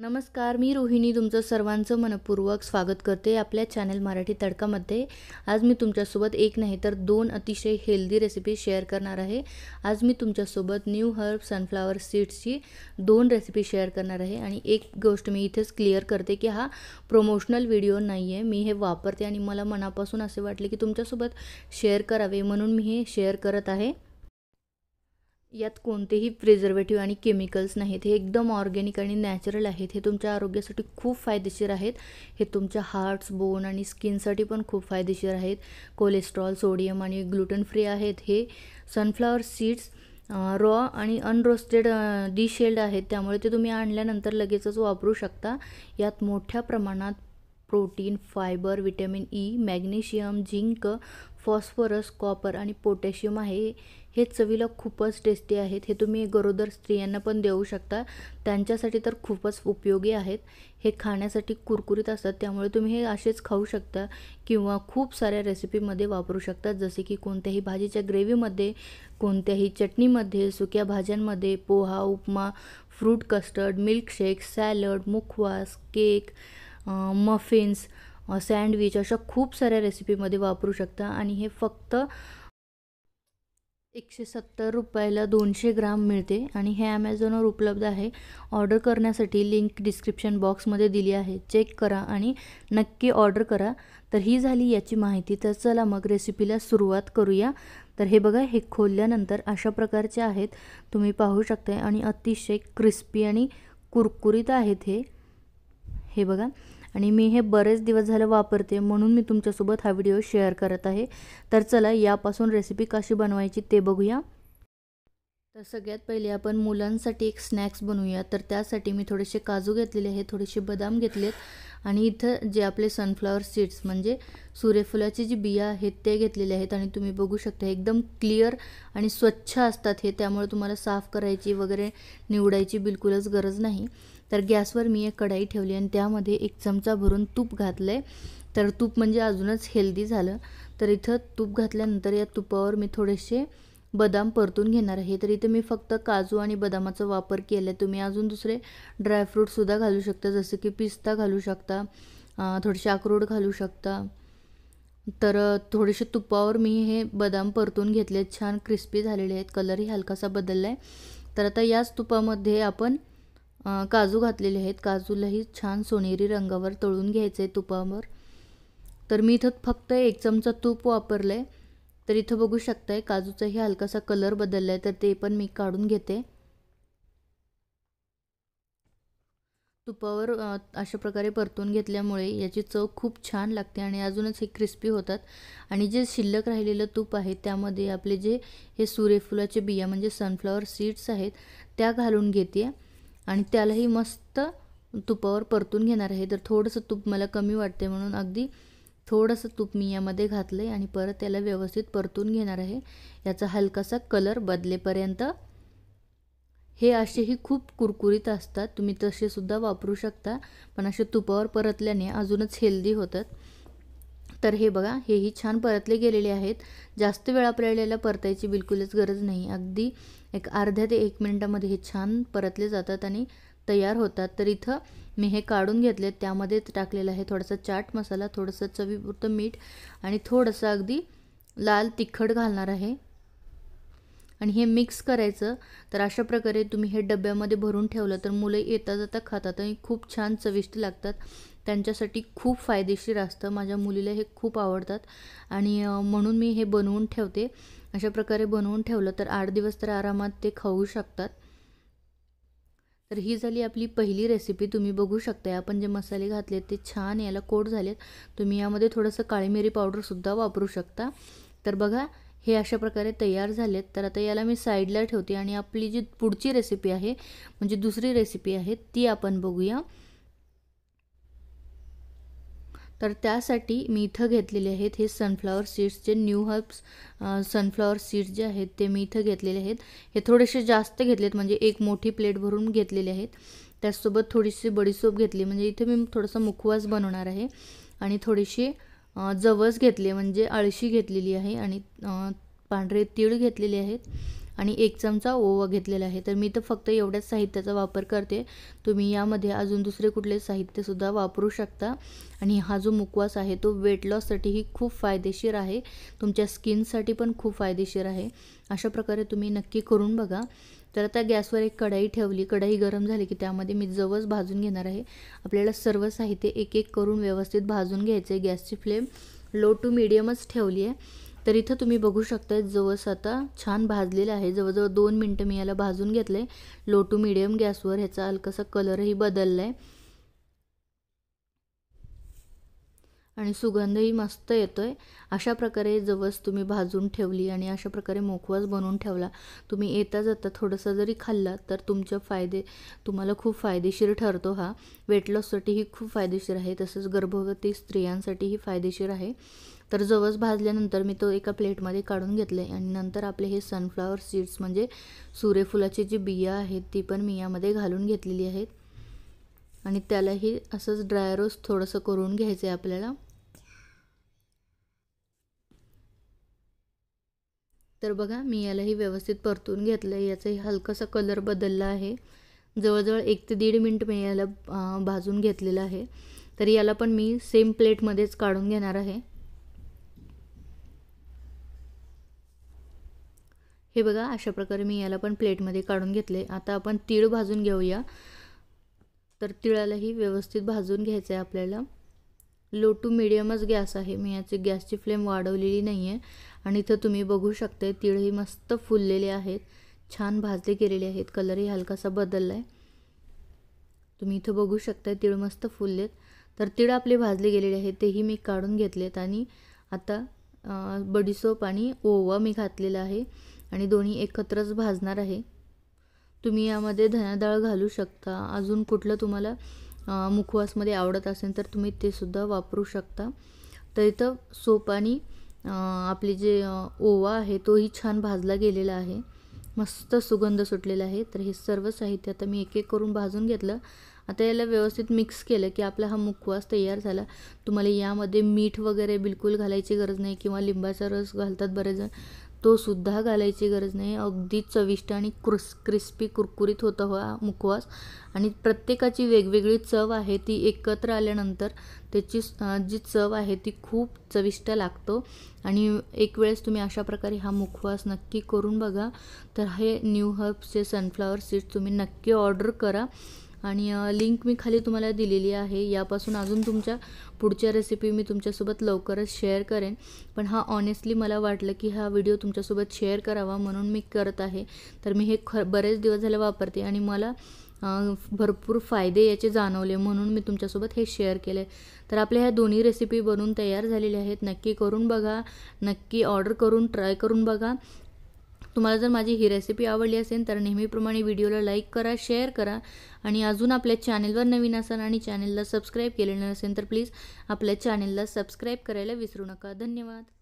नमस्कार मी रोहिणी तुमचं सर्वांचं मनपूर्वक स्वागत करते आपल्या चॅनल मराठी तडकामध्ये आज मी तुमच्यासोबत एक नाही तर दोन अतिशय हेल्दी रेसिपी शेअर करणार आहे आज मी तुमच्यासोबत न्यू हर्ब सनफ्लावर सीड्सची दोन रेसिपी शेअर करणार आहे आणि एक गोष्ट मी इथेच क्लिअर करते की हा प्रमोशनल व्हिडिओ नाही आहे मी हे वापरते आणि मला मनापासून असे वाटले की तुमच्यासोबत शेअर करावे म्हणून मी हे शेअर करत आहे यात कोणतेही प्रिझर्वेटिव्ह आणि केमिकल्स नाहीत हे एकदम ऑर्गॅनिक आणि नॅचरल आहेत हे तुमच्या आरोग्यासाठी खूप फायदेशीर आहेत हे तुमच्या हार्ट्स बोन आणि स्किनसाठी पण खूप फायदेशीर आहेत कोलेस्ट्रॉल सोडियम आणि ग्लुटन फ्री आहेत हे सनफ्लावर सीड्स रॉ आणि अनरोस्टेड डिशेल्ड आहेत त्यामुळे ते तुम्ही आणल्यानंतर लगेचच वापरू शकता यात मोठ्या प्रमाणात protein fibre vitamin E magnesium zinc phosphorus copper आणि पोटॅशियम आहे हे चवीला खूपच टेस्टी आहेत हे तुम्ही गरोदर स्त्रियांना पण देऊ शकता त्यांच्यासाठी तर खूपच उपयोगी आहेत हे खाण्यासाठी कुरकुरीत असतात त्यामुळे तुम्ही हे असेच खाऊ शकता किंवा खूप साऱ्या रेसिपीमध्ये वापरू शकता जसे की कोणत्याही भाजीच्या ग्रेव्हीमध्ये कोणत्याही चटणीमध्ये सुक्या भाज्यांमध्ये poha upma fruit custard milkshake salad mukhwas cake muffins sandwich अशा खूप साऱ्या रेसिपीमध्ये वापरू शकता आणि हे फक्त एकशे सत्तर रुपयाला दोनशे ग्राम मिळते आणि हे ॲमेझॉनवर उपलब्ध आहे ऑर्डर करण्यासाठी लिंक डिस्क्रिप्शन बॉक्समध्ये दिली आहे चेक करा आणि नक्की ऑर्डर करा तर ही झाली याची माहिती तर चला मग रेसिपीला सुरुवात करूया तर हे बघा हे खोलल्यानंतर अशा प्रकारचे आहेत तुम्ही पाहू शकता आणि अतिशय क्रिस्पी आणि कुरकुरीत आहेत हे हे बघा आणि मी हे बरेच दिवस झालं वापरते म्हणून मी तुमच्यासोबत हा व्हिडिओ शेअर करत आहे तर चला यापासून रेसिपी कशी बनवायची ते बघूया तर सगळ्यात पहिले आपण मुलांसाठी एक स्नॅक्स बनवूया तर त्यासाठी मी थोडेसे काजू घेतलेले आहे थोडेसे बदाम घेतलेत आणि इथं जे आपले सनफ्लावर सीड्स म्हणजे सूर्यफुलाची जी बिया आहेत ते घेतलेले आहेत आणि तुम्ही बघू शकता एकदम क्लिअर आणि स्वच्छ असतात हे त्यामुळे तुम्हाला साफ करायची वगैरे निवडायची बिलकुलच गरज नाही तर गॅसवर मी एक कढाई ठेवली आणि त्यामध्ये एक चमचा भरून तूप घातलं आहे तर तूप म्हणजे अजूनच हेल्दी झालं तर इथं तूप घातल्यानंतर या तुपावर मी थोडेसे बदाम परतून घेणार आहे तर इथे मी फक्त काजू आणि बदामाचा वापर केला आहे तुम्ही अजून दुसरे ड्रायफ्रूटसुद्धा घालू शकता जसं की पिस्ता घालू शकता थोडेसे अक्रोड घालू शकता तर थोडेसे तुपावर मी हे बदाम परतून घेतले छान क्रिस्पी झालेले आहेत कलरही हलकासा बदलला आहे तर आता याच तुपामध्ये आपण काजू घातलेले आहेत काजूलाही छान सोनेरी रंगावर तळून घ्यायचं आहे तुपावर तर मी इथं फक्त एक चमचा तूप वापरलं आहे तर इथं बघू शकताय काजूचाही हलकासा कलर बदलला आहे तर ते पण मी काढून घेते तुपावर अशा प्रकारे परतून घेतल्यामुळे याची चव खूप छान लागते आणि अजूनच हे क्रिस्पी होतात आणि जे शिल्लक राहिलेलं तूप आहे त्यामध्ये आपले जे हे सूर्यफुलाचे बिया म्हणजे सनफ्लॉवर सीड्स आहेत त्या घालून घेते आणि त्यालाही मस्त तुपावर परतून घेणार आहे तर थोडंसं तूप मला कमी वाटते म्हणून अगदी थोडंसं तूप मी यामध्ये घातलं आहे आणि परत त्याला व्यवस्थित परतून घेणार आहे याचा हलकासा कलर बदलेपर्यंत हे असेही खूप कुरकुरीत असतात तुम्ही तसेसुद्धा वापरू शकता पण असे तुपावर परतल्याने अजूनच हेल्दी होतात तर हे बघा हेही छान परतले गेलेले आहेत जास्त वेळ आपल्याला परतायची बिलकुलच गरज नाही अगदी एक अर्ध्या ते एक मिनटामध्ये हे छान परतले जातात आणि तयार होतात तर इथं मी हे काढून घेतले त्यामध्ये टाकलेलं आहे थोडासा चाट मसाला थोडंसं चवीपुरतं मीठ आणि थोडंसं अगदी लाल तिखट घालणार आहे आणि हे मिक्स करायचं तर अशा प्रकारे तुम्ही हे डब्यामध्ये भरून ठेवलं तर मुलं येता जाता खातात आणि खूप छान चविष्ट लागतात त्यांच्यासाठी खूप फायदेशीर असतं माझ्या मुलीला हे खूप आवडतात आणि म्हणून मी हे बनवून ठेवते अशा प्रकारे बनवून ठेवलं तर आठ दिवस तर आरामात ते खाऊ शकतात तर ही झाली आपली पहिली रेसिपी तुम्ही बघू शकता आपण जे मसाले घातलेत ते छान याला कोट झालेत तुम्ही यामध्ये थोडंसं काळी मिरी पावडरसुद्धा वापरू शकता तर बघा हे अशा प्रकारे तयार झालेत तर आता याला मी साईडला ठेवते आणि आपली जी पुढची रेसिपी आहे म्हणजे दुसरी रेसिपी आहे ती आपण बघूया तर त्यासाठी मी इथं घेतलेले आहेत हे सनफ्लावर सीड्सचे न्यू हर्ब्स सनफ्लावर सीड्स जे आहेत ते मी इथं घेतलेले आहेत हे थोडेसे जास्त घेतलेत म्हणजे एक मोठी प्लेट भरून घेतलेले आहेत त्याचसोबत थोडीशी बडीसोप घेतली म्हणजे इथे मी थोडासा मुखवास बनवणार आहे आणि थोडीशी जवस घेतले म्हणजे अळशी घेतलेली आहे आणि पांढरे तीळ घेतलेले आहेत आणि एक चमचा ओवा घेतलेला आहे तर मी तर फक्त एवढ्याच साहित्याचा वापर करते तुम्ही यामध्ये अजून दुसरे कुठले साहित्यसुद्धा वापरू शकता आणि हा जो मुकवास आहे तो वेट लॉससाठीही खूप फायदेशीर आहे तुमच्या स्किनसाठी पण खूप फायदेशीर आहे अशा प्रकारे तुम्ही नक्की करून बघा तर आता गॅसवर एक कढाई ठेवली कढाई गरम झाली की त्यामध्ये मी जवस भाजून घेणार आहे आपल्याला सर्व साहित्य एक एक करून व्यवस्थित भाजून घ्यायचं आहे गॅसची फ्लेम लो टू मिडियमच ठेवली आहे तर इथं तुम्ही बघू शकता जवस आता छान भाजलेलं आहे जवळजवळ दोन मिनटं मी याला भाजून घेतलं आहे लो टू मिडियम गॅसवर ह्याचा हलकासा कलरही बदलला आहे आणि सुगंधही मस्त येतो आहे अशा प्रकारे जवस तुम्ही भाजून ठेवली आणि अशा प्रकारे मोखवास बनवून ठेवला तुम्ही येता जाता थोडंसं जरी खाल्ला तर तुमच्या फायदे तुम्हाला खूप फायदेशीर ठरतो हा वेट लॉससाठीही खूप फायदेशीर आहे तसंच गर्भवती स्त्रियांसाठीही फायदेशीर आहे तर जवस भाजल्यानंतर मी तो एका प्लेटमध्ये काढून घेतले आणि नंतर आपले हे सनफ्लावर सीड्स म्हणजे सूर्यफुलाची जी बिया आहेत ती पण मी यामध्ये घालून घेतलेली आहेत आणि त्यालाही असंच ड्राय रोज थोडंसं करून घ्यायचं आहे आपल्याला तर बघा मी यालाही व्यवस्थित परतून घेतलं आहे याचाही हलकासा कलर बदलला आहे जवळजवळ एक ते दीड मिनट मी याला भाजून घेतलेलं आहे तर याला पण मी सेम प्लेटमध्येच काढून घेणार आहे हे बघा अशा प्रकारे मी याला पण प्लेटमध्ये काढून घेतले आता आपण तीळ भाजून घेऊया तर तिळालाही व्यवस्थित भाजून घ्यायचं आहे आपल्याला लो टू मिडियमच गॅस आहे मी याची गॅसची फ्लेम वाढवलेली नाही आहे आणि इथं तुम्ही बघू शकता तिळही मस्त फुललेले आहेत छान भाजले गेलेले आहेत कलरही हलकासा बदलला आहे तुम्ही इथं बघू शकता तिळ मस्त फुललेत तर तिळ आपले भाजले गेलेले आहेत तेही मी काढून घेतलेत आणि आता बडीसोप आणि ओवा मी घातलेला आहे आणि दोन्ही एकत्रच भाजणार आहे तुम्ही यामध्ये धनाडाळ घालू शकता अजून कुठलं तुम्हाला मुखवासमध्ये आवडत असेल तर तुम्ही ते सुद्धा वापरू शकता तर इथं सोप आणि आपले जे ओवा आहे तोही छान भाजला गेलेला आहे मस्त सुगंध सुटलेला आहे तर हे सर्व साहित्य आता मी एक एक करून भाजून घेतलं आता याला व्यवस्थित मिक्स केलं की आपला हा मुखवास तयार झाला तुम्हाला यामध्ये मीठ वगैरे बिलकुल घालायची गरज नाही किंवा लिंबाचा रस घालतात बरेच जण तोसुद्धा घालायची गरज नाही अगदी चविष्ट आणि क्रिस क्रिस्पी कुरकुरीत होता हा मुखवास आणि प्रत्येकाची वेगवेगळी चव आहे ती एकत्र आल्यानंतर त्याची जी चव आहे ती खूप चविष्ट लागतो आणि एक वेळेस तुम्ही अशा प्रकारे हा मुखवास नक्की करून बघा तर हे न्यू हर्ब्सचे सनफ्लावर सीड्स तुम्ही नक्की ऑर्डर करा आणि लिंक मी खाली तुम्हाला दिलेली आहे यापासून अजून तुमच्या पुढच्या रेसिपी मी तुमच्यासोबत लवकरच शेअर करेन पण हा ऑनेस्टली मला वाटलं की हा व्हिडिओ तुमच्यासोबत शेअर करावा म्हणून मी करत आहे तर मी हे ख बरेच दिवस झाले वापरते आणि मला भरपूर फायदे याचे जाणवले म्हणून मी तुमच्यासोबत हे शेअर केले तर आपल्या ह्या दोन्ही रेसिपी बनवून तयार झालेल्या आहेत नक्की करून बघा नक्की ऑर्डर करून ट्राय करून बघा तुम्हाला जर माझी ही रेसिपी आवडली असेल तर नेहमीप्रमाणे व्हिडिओला लाईक करा शेअर करा आणि अजून आपल्या चॅनेलवर नवीन असाल आणि चॅनेलला सबस्क्राईब केलेलं नसेल तर प्लीज आपल्या चॅनेलला सबस्क्राईब करायला विसरू नका धन्यवाद